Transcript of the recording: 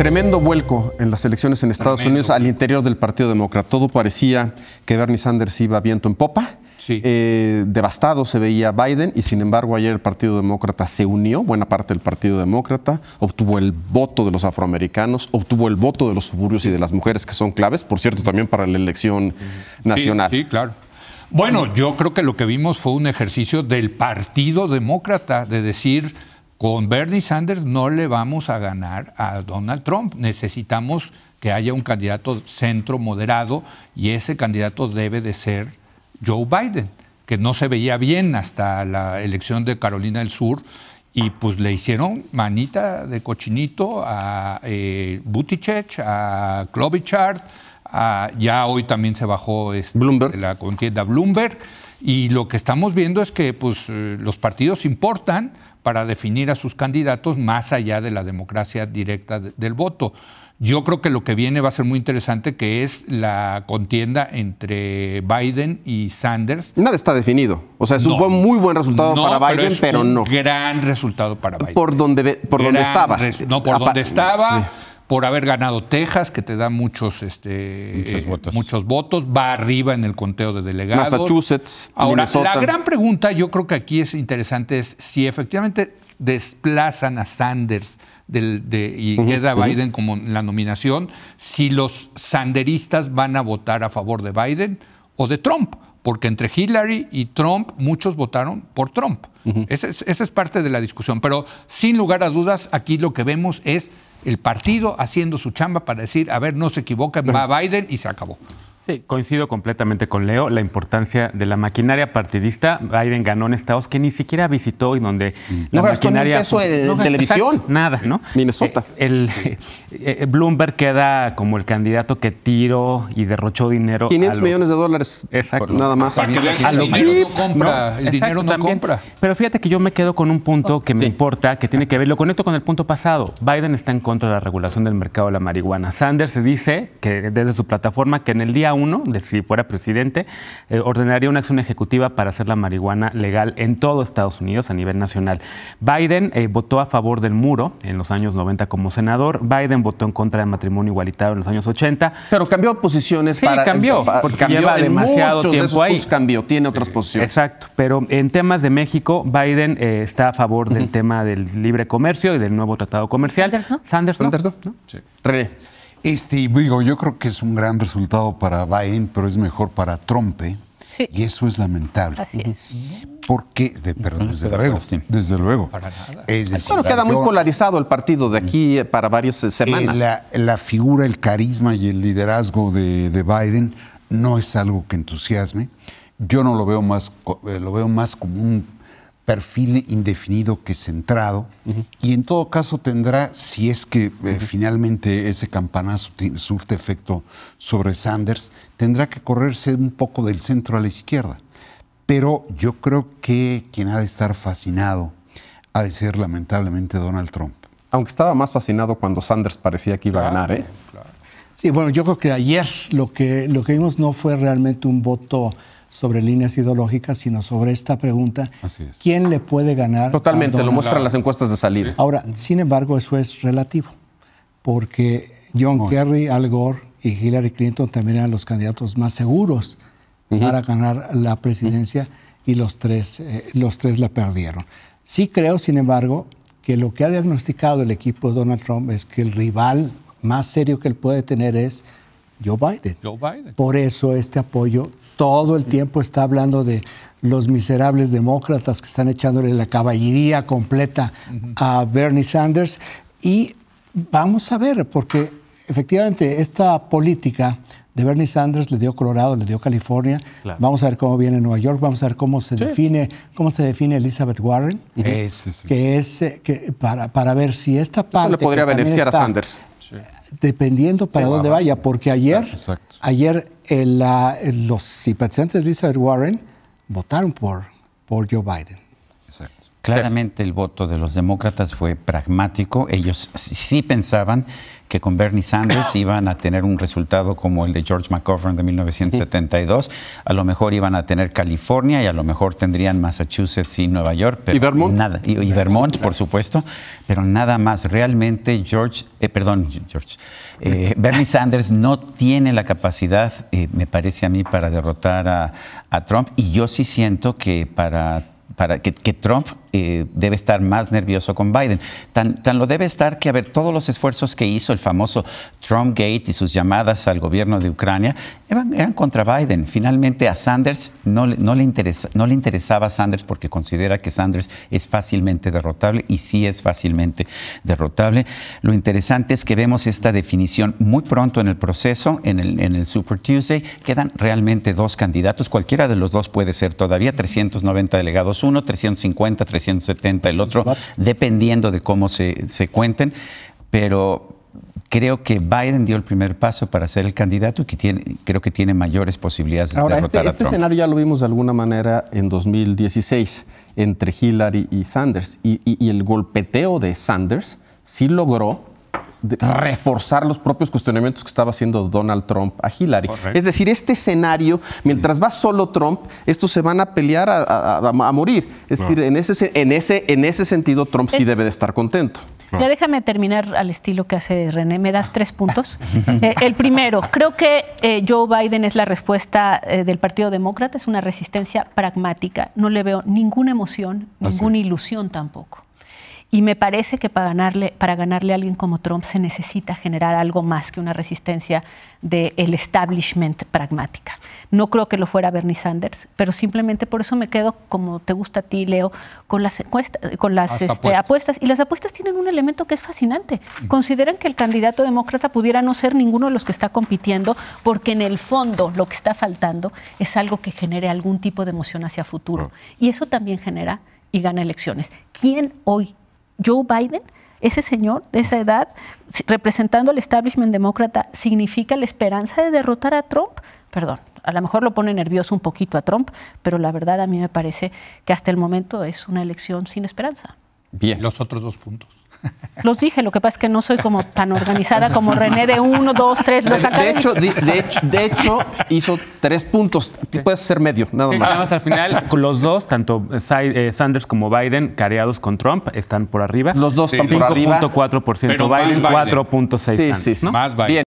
Tremendo vuelco en las elecciones en Estados Unidos al interior del Partido Demócrata. Todo parecía que Bernie Sanders iba viento en popa. Eh, devastado se veía Biden y sin embargo ayer el Partido Demócrata se unió, buena parte del Partido Demócrata, obtuvo el voto de los afroamericanos, obtuvo el voto de los suburbios y de las mujeres que son claves, por cierto, también para la elección nacional. sí claro. Bueno, yo creo que lo que vimos fue un ejercicio del Partido Demócrata de decir con Bernie Sanders no le vamos a ganar a Donald Trump. Necesitamos que haya un candidato centro moderado y ese candidato debe de ser Joe Biden, que no se veía bien hasta la elección de Carolina del Sur y pues le hicieron manita de cochinito a eh, Buttigieg, a Klobuchar, ya hoy también se bajó este, la contienda Bloomberg. Y lo que estamos viendo es que pues, eh, los partidos importan para definir a sus candidatos más allá de la democracia directa del voto. Yo creo que lo que viene va a ser muy interesante, que es la contienda entre Biden y Sanders. Nada está definido. O sea, es un muy buen resultado para Biden, pero, no. Gran resultado para Biden. Por donde, por estaba. no, por donde estaba por haber ganado Texas, que te da muchos, este, votos. Eh, muchos votos, va arriba en el conteo de delegados. Massachusetts, Ahora, Minnesota. la gran pregunta, yo creo que aquí es interesante, es si efectivamente desplazan a Sanders y queda Biden como la nominación, si los sanderistas van a votar a favor de Biden o de Trump porque entre Hillary y Trump muchos votaron por Trump. esa, es, parte de la discusión. Pero sin lugar a dudas, aquí lo que vemos es el partido haciendo su chamba para decir, a ver, no se equivoca, va Biden y se acabó. Sí, coincido completamente con Leo, la importancia de la maquinaria partidista. Biden ganó en estados que ni siquiera visitó y donde mm. la maquinaria... Pues, ni televisión. nada, ¿no? Minnesota. Eh, el, eh, eh, Bloomberg queda como el candidato que tiró y derrochó dinero. 500 millones de dólares. Exacto. Nada más. a el compra. el dinero no compra. Pero fíjate que yo me quedo con un punto que me importa, que tiene que ver, lo conecto con el punto pasado. Biden está en contra de la regulación del mercado de la marihuana. Sanders se dice que desde su plataforma que en el día uno, de si fuera presidente, eh, ordenaría una acción ejecutiva para hacer la marihuana legal en todo Estados Unidos a nivel nacional. Biden eh, votó a favor del muro en los años 90 como senador. Biden votó en contra del matrimonio igualitario en los años 80. Pero cambió posiciones sí, cambió, porque cambió lleva demasiado tiempo de ahí. cambió, tiene otras eh, posiciones. Exacto, pero en temas de México, Biden está a favor del tema del libre comercio y del nuevo tratado comercial. Sanders, ¿no? Sanders, Sí. Este, digo, yo creo que es un gran resultado para Biden, pero es mejor para Trump. Y eso es lamentable. Así es. Porque, de, pero desde luego, desde luego. queda muy polarizado el partido de aquí eh, para varias eh, semanas. Eh, la, figura, el carisma y el liderazgo de, de, Biden no es algo que entusiasme. Yo no lo veo más, lo veo más como un perfil indefinido que centrado y en todo caso tendrá, si es que eh, finalmente ese campanazo surte efecto sobre Sanders, tendrá que correrse un poco del centro a la izquierda. Pero yo creo que quien ha de estar fascinado ha de ser lamentablemente Donald Trump. Aunque estaba más fascinado cuando Sanders parecía que iba a ganar, ¿eh? Sí, bueno, yo creo que ayer lo que, lo que vimos no fue realmente un voto sobre líneas ideológicas, sino sobre esta pregunta, ¿quién le puede ganar? Totalmente, lo muestran las encuestas de salida. Ahora, sin embargo, eso es relativo, porque John Kerry, Al Gore y Hillary Clinton también eran los candidatos más seguros para ganar la presidencia y los tres, eh, los tres la perdieron. Sí creo, sin embargo, que lo que ha diagnosticado el equipo de Donald Trump es que el rival más serio que él puede tener es Joe Biden. Por eso este apoyo todo el tiempo está hablando de los miserables demócratas que están echándole la caballería completa a Bernie Sanders. Y vamos a ver, porque efectivamente esta política de Bernie Sanders le dio Colorado, le dio California. Vamos a ver cómo viene Nueva York, vamos a ver cómo se define, cómo se define Elizabeth Warren, que es eh, que para, para ver si esta parte le podría beneficiar a Sanders dependiendo para dónde vaya, porque ayer, ayer eh, eh, los simpatizantes de Elizabeth Warren votaron por, por Joe Biden. Claramente el voto de los demócratas fue pragmático. Ellos sí pensaban que con Bernie Sanders iban a tener un resultado como el de George McGovern de 1972. A lo mejor iban a tener California y a lo mejor tendrían Massachusetts y Nueva York. Pero ¿Y Vermont? Nada, y, Vermont, por supuesto. Pero nada más. Realmente George, eh, perdón, George, eh, Bernie Sanders no tiene la capacidad, eh, me parece a mí, para derrotar a, Trump. Y yo sí siento que para que, Trump eh, debe estar más nervioso con Biden. Tan, tan, lo debe estar que, a ver, todos los esfuerzos que hizo el famoso Trump Gate y sus llamadas al gobierno de Ucrania eran, contra Biden. Finalmente a Sanders no, no, le interesa, no le interesaba Sanders porque considera que Sanders es fácilmente derrotable y sí es fácilmente derrotable. Lo interesante es que vemos esta definición muy pronto en el proceso, en el, en el Super Tuesday. Quedan realmente dos candidatos. Cualquiera de los dos puede ser todavía 390 delegados uno, 350, 350. 170, el otro, dependiendo de cómo se, cuenten. Pero creo que Biden dio el primer paso para ser el candidato y que tiene, creo que tiene mayores posibilidades Ahora, de derrotar este, este escenario ya lo vimos de alguna manera en 2016 entre Hillary y Sanders. y el golpeteo de Sanders sí logró reforzar los propios cuestionamientos que estaba haciendo Donald Trump a Hillary. Es decir, este escenario, mientras va solo Trump, estos se van a pelear a, morir. Es decir, en ese, en, ese, en ese sentido, Trump sí eh. debe de estar contento. Ya déjame terminar al estilo que hace René. Me das tres puntos. Eh, el primero, creo que eh, Joe Biden es la respuesta del Partido Demócrata, es una resistencia pragmática. No le veo ninguna emoción, ninguna ilusión tampoco. Y me parece que para ganarle, para ganarle a alguien como Trump se necesita generar algo más que una resistencia del establishment pragmática. No creo que lo fuera Bernie Sanders, pero simplemente por eso me quedo, como te gusta a ti, Leo, con las, encuestas, con las este, apuestas. Y las apuestas tienen un elemento que es fascinante. Consideran que el candidato demócrata pudiera no ser ninguno de los que está compitiendo, porque en el fondo lo que está faltando es algo que genere algún tipo de emoción hacia futuro. Ah. Y eso también genera y gana elecciones. ¿Quién hoy Joe Biden, ese señor de esa edad, representando al establishment demócrata, significa la esperanza de derrotar a Trump. Perdón, a lo mejor lo pone nervioso un poquito a Trump, pero la verdad a mí me parece que hasta el momento es una elección sin esperanza. Bien, los otros dos puntos. Los dije, lo que pasa es que no soy como tan organizada como René de uno, dos, tres. Los de, hecho, de, hecho, de hecho, hizo tres puntos. puedes ser medio, nada más. al final, los dos, tanto eh, Sanders como Biden, careados con Trump, están por arriba. Los dos están por arriba. 5.4% Biden, 4.6 sí, Sí, Más Biden.